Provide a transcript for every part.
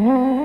Mm-hmm.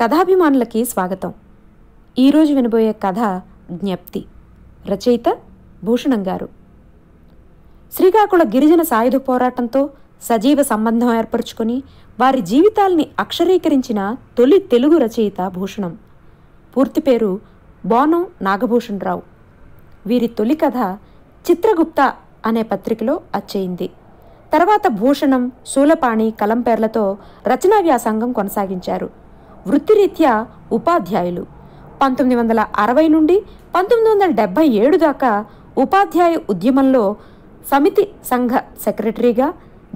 కథాభిమానులకి స్వాగతం ఈరోజు వినబోయే కథ జ్ఞప్తి రచయిత భూషణం గారు శ్రీకాకుళ గిరిజన సాయుధ పోరాటంతో సజీవ సంబంధం ఏర్పరచుకుని వారి జీవితాల్ని అక్షరీకరించిన తొలి తెలుగు రచయిత భూషణం పూర్తి పేరు బోనం నాగభూషణ్ రావు వీరి తొలి కథ చిత్రగుప్త అనే పత్రికలో అచ్చయింది తర్వాత భూషణం శూలపాణి కలంపేర్లతో రచనా వ్యాసంగం కొనసాగించారు వృత్తిరీత్యా ఉపాధ్యాయులు పంతొమ్మిది వందల అరవై నుండి పంతొమ్మిది వందల డెబ్బై ఏడు దాకా ఉపాధ్యాయ ఉద్యమంలో సమితి సంఘ సెక్రటరీగా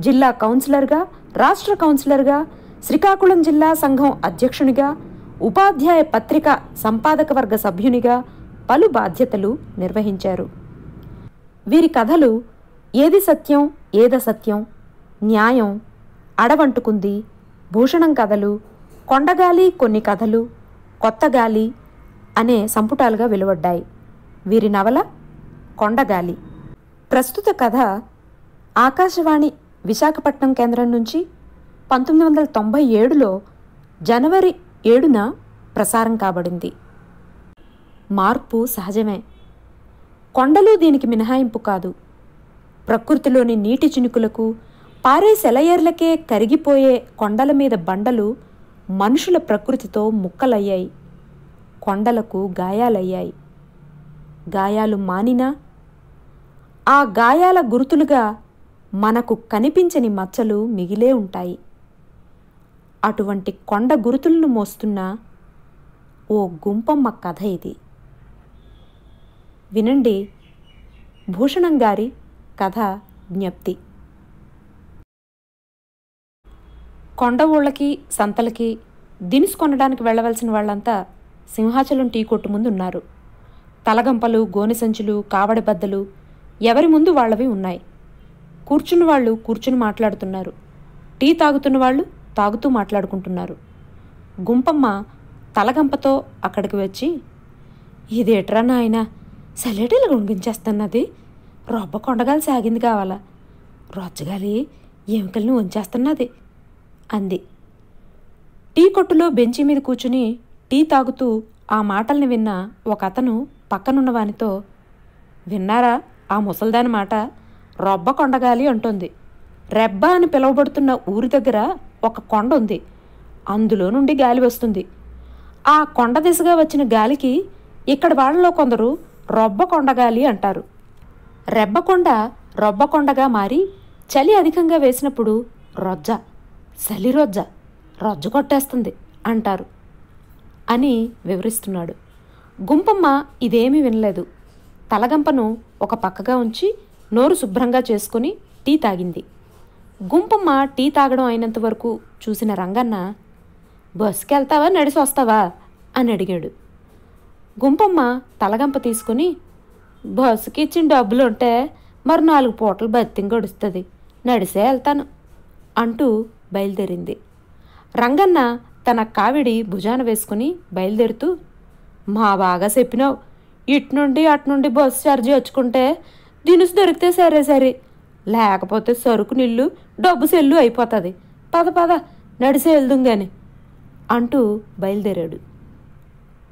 జిల్లా కౌన్సిలర్గా రాష్ట్ర కౌన్సిలర్గా శ్రీకాకుళం జిల్లా సంఘం అధ్యక్షునిగా ఉపాధ్యాయ పత్రిక సంపాదక వర్గ సభ్యునిగా పలు బాధ్యతలు నిర్వహించారు వీరి కథలు ఏది సత్యం ఏదసత్యం సత్యం న్యాయం అడవంటుకుంది భూషణం కథలు కొండగాలి కొన్ని కథలు కొత్తగాలి అనే సంపుటాలుగా వెలువడ్డాయి వీరి నవల కొండగాలి ప్రస్తుత కథ ఆకాశవాణి విశాఖపట్నం కేంద్రం నుంచి పంతొమ్మిది వందల తొంభై ఏడులో జనవరి ఏడున ప్రసారం కాబడింది మార్పు సహజమే కొండలు దీనికి మినహాయింపు కాదు ప్రకృతిలోని నీటి చినుకులకు పారే సెలయర్లకే కరిగిపోయే కొండల మీద బండలు మనుషుల ప్రకృతితో ముక్కలయ్యాయి కొండలకు గాయాలయ్యాయి గాయాలు మానినా ఆ గాయాల గురుతులుగా మనకు కనిపించని మచ్చలు మిగిలే ఉంటాయి అటువంటి కొండ గురుతులను మోస్తున్న ఓ గుంపమ్మ కథ ఇది వినండి భూషణం గారి కథ జ్ఞప్తి కొండ ఊళ్ళకి సంతలకి దినుసు కొనడానికి వెళ్ళవలసిన వాళ్ళంతా సింహాచలం టీ కొట్టు ముందు ఉన్నారు తలగంపలు గోనె సంచులు కావడి బద్దలు ఎవరి ముందు వాళ్ళవి ఉన్నాయి కూర్చున్న వాళ్ళు కూర్చుని మాట్లాడుతున్నారు టీ తాగుతున్న వాళ్ళు తాగుతూ మాట్లాడుకుంటున్నారు గుంపమ్మ తలగంపతో అక్కడికి వచ్చి ఇదేట్రా నాయన సెలెటీలు గుణించేస్తున్నది రొబ్బ కొండగాలి సాగింది కావాలా రొచ్చగాలి ఎముకల్ని ఉంచేస్తున్నది అంది టీ కొట్టులో బెంచి మీద కూర్చుని టీ తాగుతూ ఆ మాటల్ని విన్న ఒక అతను పక్కనున్నవానితో విన్నారా ఆ ముసల్దాని మాట రొబ్బ కొండగాలి అంటుంది రెబ్బ అని పిలువబడుతున్న ఊరి దగ్గర ఒక కొండ ఉంది అందులో నుండి గాలి వస్తుంది ఆ కొండ దిశగా వచ్చిన గాలికి ఇక్కడ వాళ్ళలో కొందరు రొబ్బ కొండగాలి అంటారు రెబ్బకొండ రొబ్బకొండగా మారి చలి అధికంగా వేసినప్పుడు రొజ్జ చలి రొజ్జ రొజ్జ కొట్టేస్తుంది అంటారు అని వివరిస్తున్నాడు గుంపమ్మ ఇదేమీ వినలేదు తలగంపను ఒక పక్కగా ఉంచి నోరు శుభ్రంగా చేసుకుని టీ తాగింది గుంపమ్మ టీ తాగడం అయినంత వరకు చూసిన రంగన్న బస్కి వెళ్తావా నడిసి వస్తావా అని అడిగాడు గుంపమ్మ తలగంప తీసుకుని బస్సుకి ఇచ్చిన డబ్బులు ఉంటే మరి నాలుగు పూటలు బతింగ్ గడుస్తుంది నడిసే వెళ్తాను అంటూ బయలుదేరింది రంగన్న తన కావిడి భుజాన వేసుకుని బయలుదేరుతూ మా బాగా చెప్పినావు ఇట్నుండి అట్నుండి బస్సు ఛార్జీ వచ్చుకుంటే దినుసు దొరికితే సరే సరే లేకపోతే సరుకు నిల్లు డబ్బు సెల్లు అయిపోతుంది పద పద నడిసే వెళ్దుంగాని అంటూ బయలుదేరాడు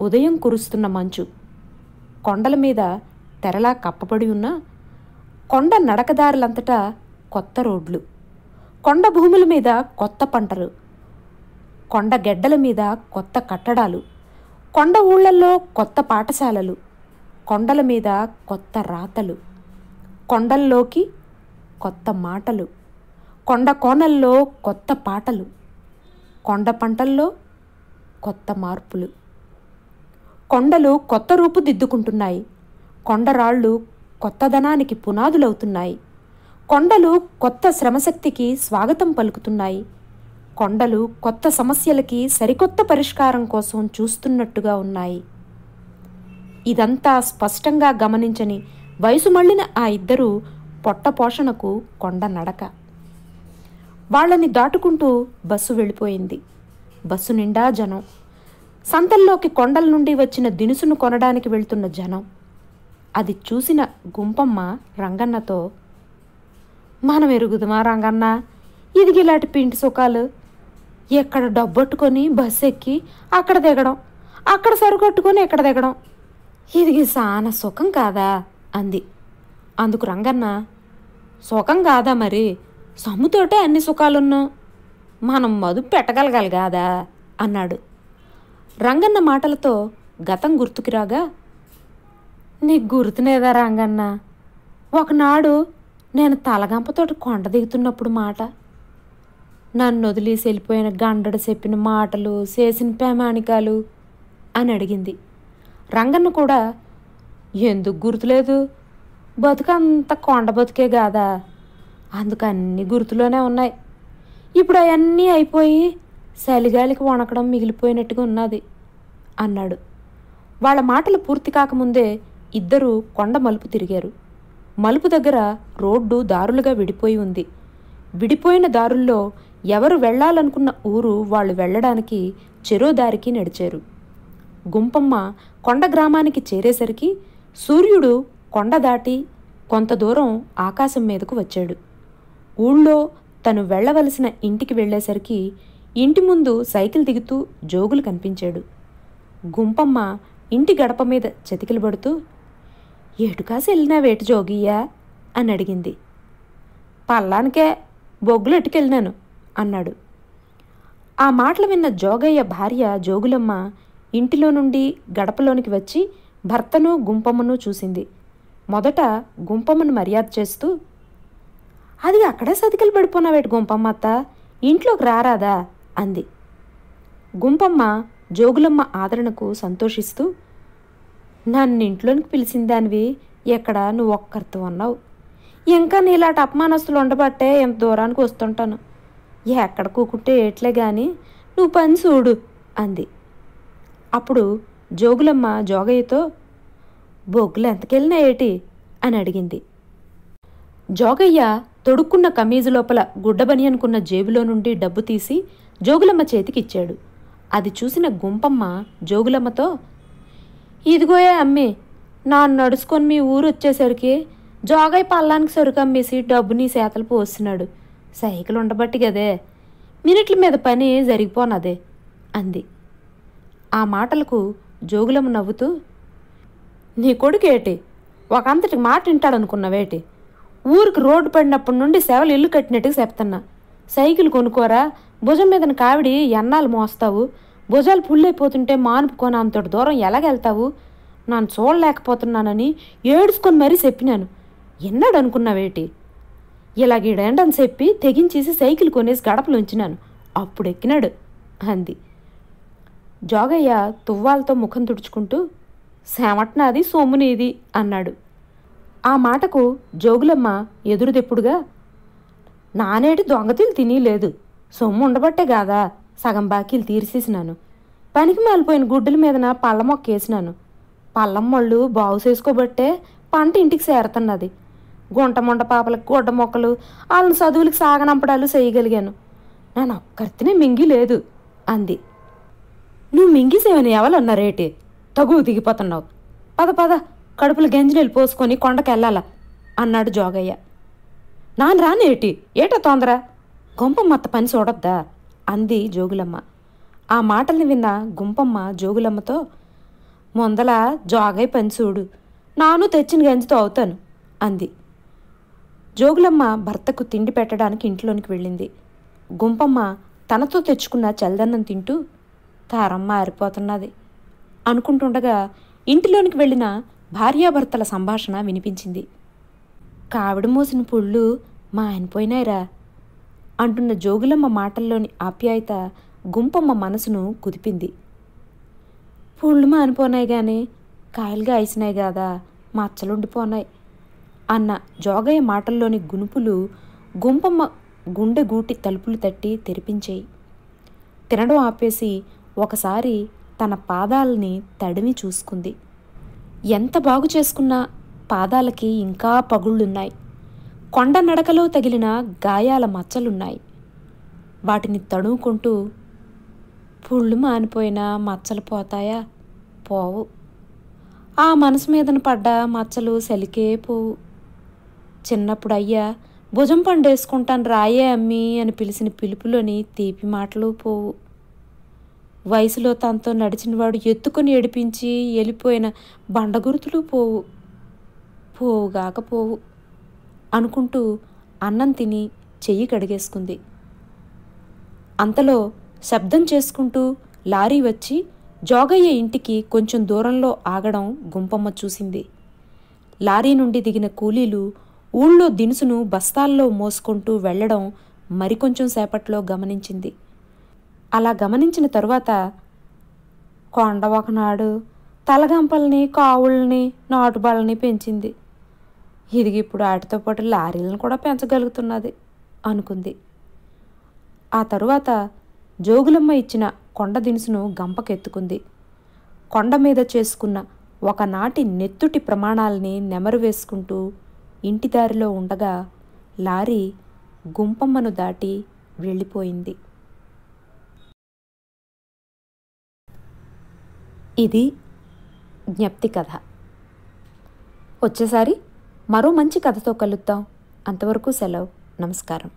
ఉదయం కురుస్తున్న మంచు కొండల మీద తెరలా కప్పబడి ఉన్న కొండ నడకదారులంతటా కొత్త రోడ్లు కొండ భూముల మీద కొత్త పంటలు కొండ గెడ్డల మీద కొత్త కట్టడాలు కొండ ఊళ్ళల్లో కొత్త పాఠశాలలు కొండల మీద కొత్త రాతలు కొండల్లోకి కొత్త మాటలు కొండ కోణల్లో కొత్త పాటలు కొండ పంటల్లో కొత్త మార్పులు కొండలు కొత్త రూపు దిద్దుకుంటున్నాయి కొండరాళ్ళు కొత్తదనానికి పునాదులవుతున్నాయి కొండలు కొత్త శ్రమశక్తికి స్వాగతం పలుకుతున్నాయి కొండలు కొత్త సమస్యలకి సరికొత్త పరిష్కారం కోసం చూస్తున్నట్టుగా ఉన్నాయి ఇదంతా స్పష్టంగా గమనించని వయసు మళ్ళిన ఆ ఇద్దరు పొట్ట పోషణకు కొండ నడక వాళ్ళని దాటుకుంటూ బస్సు వెళ్ళిపోయింది బస్సు నిండా జనం సంతల్లోకి కొండల నుండి వచ్చిన దినుసును కొనడానికి వెళ్తున్న జనం అది చూసిన గుంపమ్మ రంగన్నతో మనం ఎరుగుదమా రంగన్న ఇది ఇలాంటి పిండి సుఖాలు ఎక్కడ డబ్బొట్టుకొని బస్సు ఎక్కి అక్కడ దిగడం అక్కడ సరుకట్టుకొని ఇక్కడ దిగడం ఇది సాన సుఖం కాదా అంది అందుకు రంగన్న సుఖం కాదా మరి సమ్ముతోటే అన్ని సుఖాలున్నా మనం మదుపు పెట్టగలగాలి కాదా అన్నాడు రంగన్న మాటలతో గతం గుర్తుకురాగా నీకు గుర్తునేదా రంగన్న ఒకనాడు నేను తలగంపతోటి కొండ దిగుతున్నప్పుడు మాట నన్ను వదిలేసి వెళ్ళిపోయిన గండడ చెప్పిన మాటలు చేసిన పేమానికాలు అని అడిగింది రంగన్న కూడా ఎందుకు గుర్తులేదు బతుకంత కొండ బతుకే కాదా అందుకు అన్ని గుర్తులోనే ఉన్నాయి ఇప్పుడు అవన్నీ అయిపోయి చలిగాలికి వణకడం మిగిలిపోయినట్టుగా ఉన్నది అన్నాడు వాళ్ళ మాటలు పూర్తి కాకముందే ఇద్దరూ కొండ మలుపు తిరిగారు మలుపు దగ్గర రోడ్డు దారులుగా విడిపోయి ఉంది విడిపోయిన దారుల్లో ఎవరు వెళ్లాలనుకున్న ఊరు వాళ్ళు వెళ్లడానికి చెరోదారికి నడిచారు గుంపమ్మ కొండ గ్రామానికి చేరేసరికి సూర్యుడు కొండ దాటి కొంత దూరం ఆకాశం మీదకు వచ్చాడు ఊళ్ళో తను వెళ్లవలసిన ఇంటికి వెళ్లేసరికి ఇంటి ముందు సైకిల్ దిగుతూ జోగులు కనిపించాడు గుంపమ్మ ఇంటి గడప మీద చతికిలబడుతూ ఏటుకాసి వెళ్ళినావేటి జోగియ్యా అని అడిగింది పల్లానికే బొగ్గులు ఎట్టుకెళ్ళినాను అన్నాడు ఆ మాటలు విన్న జోగయ్య భార్య జోగులమ్మ ఇంటిలో నుండి గడపలోనికి వచ్చి భర్తను గుంపమ్మను చూసింది మొదట గుంపమ్మను మర్యాద చేస్తూ అది అక్కడే సతికిలు పడిపోనావేటి గుంపమ్మ అత్త ఇంట్లోకి రారాదా అంది గుంపమ్మ జోగులమ్మ ఆదరణకు సంతోషిస్తూ నన్ను ఇంట్లోనికి పిలిచిన దానివి ఎక్కడ నువ్వు ఒక్కరితో ఉన్నావు ఇంకా నీలాంటి అపమానస్తులు ఉండబట్టే ఇంత దూరానికి వస్తుంటాను ఎక్కడ కూకుంటే ఏట్లే కానీ నువ్వు పని చూడు అంది అప్పుడు జోగులమ్మ జోగయ్యతో బొగ్గులు ఎంతకెళ్ళినా ఏటి అని అడిగింది జోగయ్య తొడుక్కున్న కమీజు లోపల గుడ్డబని అనుకున్న జేబులో నుండి డబ్బు తీసి జోగులమ్మ చేతికిచ్చాడు అది చూసిన గుంపమ్మ జోగులమ్మతో ఇదిగోయే అమ్మి నా నడుచుకొని మీ ఊరు వచ్చేసరికి జోగై పల్లానికి సరుకు అమ్మేసి డబ్బు నీ చేతలు పోస్తున్నాడు సైకిల్ ఉండబట్టి గదే మినిట్ల మీద పని జరిగిపోనదే అంది ఆ మాటలకు జోగులమ్మ నవ్వుతూ నీ కొడుకేటి ఒకంతటి మాట వింటాడనుకున్నావేటి ఊరికి రోడ్డు పడినప్పటి నుండి సేవలు ఇల్లు కట్టినట్టుగా చెప్తున్నా సైకిల్ కొనుక్కోరా భుజం మీదని కావిడి ఎన్నాలు మోస్తావు భుజాలు పుల్లైపోతుంటే మానుపుకొని అంతటి దూరం ఎలాగెళ్తావు నన్ను చూడలేకపోతున్నానని ఏడుచుకొని మరీ చెప్పినాను ఎన్నాడు అనుకున్నావేటి ఇలాగీడేండని చెప్పి తెగించేసి సైకిల్ కొనేసి ఉంచినాను అప్పుడు ఎక్కినాడు అంది జోగయ్య తువ్వాలతో ముఖం తుడుచుకుంటూ శామట్నాది సోమునేది అన్నాడు ఆ మాటకు జోగులమ్మ ఎదురుదెప్పుడుగా నానేటి దొంగతీలు తినీలేదు సొమ్ము ఉండబట్టే కాదా సగం బాకీలు తీర్చేసినాను పనికి మాలిపోయిన గుడ్డల మీదన పళ్ళ మొక్క వేసినాను పళ్ళం మళ్ళు బాగు చేసుకోబట్టే పంట ఇంటికి చేరుతున్నది గుంట ముంట పాపలకు గుడ్డ మొక్కలు వాళ్ళని చదువులకు సాగనంపడాలు చేయగలిగాను నేను ఒక్కరితేనే మింగి లేదు అంది నువ్వు మింగిసేవని ఎవరన్నారేటి తగు దిగిపోతున్నావు పద పద కడుపుల గంజినీళ్ళు పోసుకొని కొండకెళ్ళాలా అన్నాడు జోగయ్య నాన్న రానేటి ఏటో తొందర గొంప మత్త పని చూడొద్దా అంది జోగులమ్మ ఆ మాటల్ని విన్న గుంపమ్మ జోగులమ్మతో ముందల జోగై పంచూడు నాను తెచ్చిన గంజితో అవుతాను అంది జోగులమ్మ భర్తకు తిండి పెట్టడానికి ఇంట్లోనికి వెళ్ళింది గుంపమ్మ తనతో తెచ్చుకున్న చల్దన్నం తింటూ తారమ్మ ఆరిపోతున్నది అనుకుంటుండగా ఇంటిలోనికి వెళ్ళిన భార్యాభర్తల సంభాషణ వినిపించింది కావిడ మోసిన పుళ్ళు మా ఆయనపోయినాయిరా అంటున్న జోగులమ్మ మాటల్లోని ఆప్యాయత గుంపమ్మ మనసును కుదిపింది పుళ్ళుమ అనిపోనాయి గాని కాయలుగా అయిసినాయి కాదా మచ్చలుండిపోనాయి అన్న జోగయ్య మాటల్లోని గునుపులు గుంపమ్మ గుండె గూటి తలుపులు తట్టి తెరిపించాయి తినడం ఆపేసి ఒకసారి తన పాదాలని తడిమి చూసుకుంది ఎంత బాగు చేసుకున్నా పాదాలకి ఇంకా పగుళ్ళున్నాయి కొండ నడకలో తగిలిన గాయాల మచ్చలున్నాయి వాటిని తడుముకుంటూ పుళ్ళు మానిపోయినా మచ్చలు పోతాయా పోవు ఆ మనసు మీదన పడ్డ మచ్చలు సెలికే పోవు చిన్నప్పుడు అయ్యా భుజం పండేసుకుంటాను రాయే అమ్మి అని పిలిచిన పిలుపులోని తీపి మాటలు పోవు వయసులో తనతో నడిచినవాడు ఎత్తుకొని ఏడిపించి వెళ్ళిపోయిన బండగురుతులు పోవు పోవుగాక పోవు అనుకుంటూ అన్నం తిని చెయ్యి కడిగేసుకుంది అంతలో శబ్దం చేసుకుంటూ లారీ వచ్చి జోగయ్య ఇంటికి కొంచెం దూరంలో ఆగడం గుంపమ్మ చూసింది లారీ నుండి దిగిన కూలీలు ఊళ్ళో దినుసును బస్తాల్లో మోసుకుంటూ వెళ్లడం మరికొంచెం సేపట్లో గమనించింది అలా గమనించిన తరువాత కొండ ఒకనాడు తలగంపల్ని కావుల్ని నాటుబాలని పెంచింది ఇది ఇప్పుడు వాటితో పాటు లారీలను కూడా పెంచగలుగుతున్నది అనుకుంది ఆ తరువాత జోగులమ్మ ఇచ్చిన కొండ దినుసును గంపకెత్తుకుంది కొండ మీద చేసుకున్న ఒకనాటి నెత్తుటి ప్రమాణాలని నెమరు వేసుకుంటూ ఇంటి దారిలో ఉండగా లారీ గుంపమ్మను దాటి వెళ్ళిపోయింది ఇది జ్ఞప్తి కథ వచ్చేసారి మరో మంచి కథతో కలుద్దాం అంతవరకు సెలవు నమస్కారం